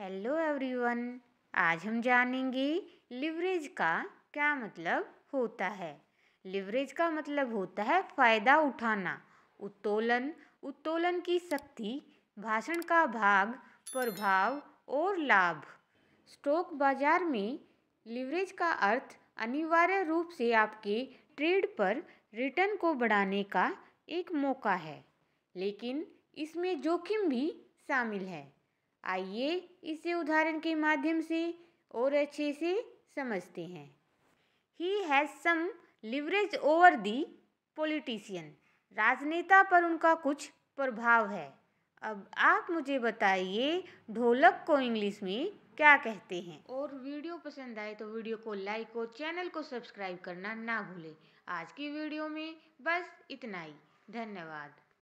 hello everyone आज हम जानेंगे लिवरेज का क्या मतलब होता है लिवरेज का मतलब होता है फ़ायदा उठाना उत्तोलन उत्तोलन की शक्ति भाषण का भाग प्रभाव और लाभ स्टॉक बाजार में लिवरेज का अर्थ अनिवार्य रूप से आपके ट्रेड पर रिटर्न को बढ़ाने का एक मौका है लेकिन इसमें जोखिम भी शामिल है आइए इसे उदाहरण के माध्यम से और अच्छे से समझते हैं he has some leverage over the politician राजनेता पर उनका कुछ प्रभाव है अब आप मुझे बताइए ढोलक को इंग्लिश में क्या कहते हैं और वीडियो पसंद आए तो वीडियो को लाइक और चैनल को सब्सक्राइब करना ना भूलें आज की वीडियो में बस इतना ही धन्यवाद